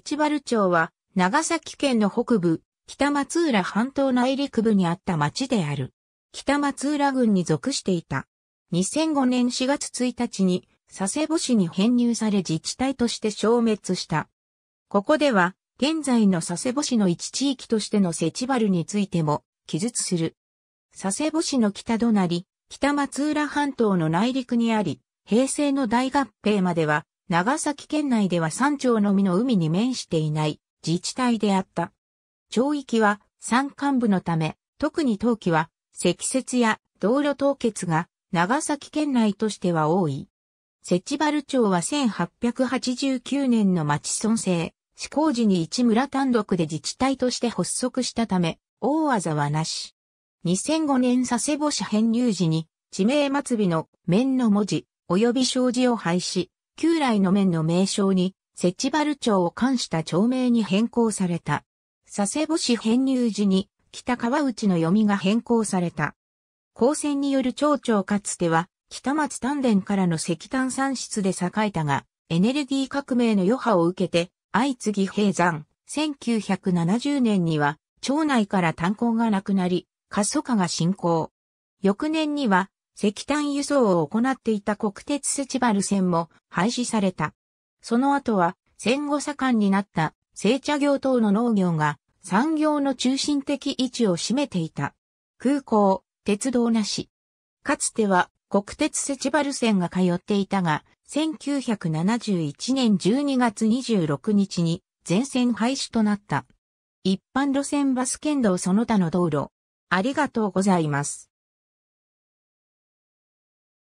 チバル町は、長崎県の北部、北松浦半島内陸部にあった町である。北松浦郡に属していた。2005年4月1日に、佐世保市に編入され自治体として消滅した。ここでは、現在の佐世保市の一地域としてのセチバルについても、記述する。佐世保市の北隣、北松浦半島の内陸にあり、平成の大合併までは、長崎県内では山頂のみの海に面していない自治体であった。町域は山間部のため、特に冬季は積雪や道路凍結が長崎県内としては多い。設置原町は1889年の町村制、施行時に一村単独で自治体として発足したため、大技はなし。2005年佐世保市編入時に、地名末尾の面の文字、及び障子を廃止、旧来の面の名称に、セチバル町を冠した町名に変更された。佐世保市編入時に、北川内の読みが変更された。光線による町長かつては、北松丹田からの石炭産出で栄えたが、エネルギー革命の余波を受けて、相次ぎ閉山。1970年には、町内から炭鉱がなくなり、過疎化が進行。翌年には、石炭輸送を行っていた国鉄セチバル線も廃止された。その後は戦後盛んになった製茶業等の農業が産業の中心的位置を占めていた。空港、鉄道なし。かつては国鉄セチバル線が通っていたが、1971年12月26日に全線廃止となった。一般路線バス県道その他の道路。ありがとうございます。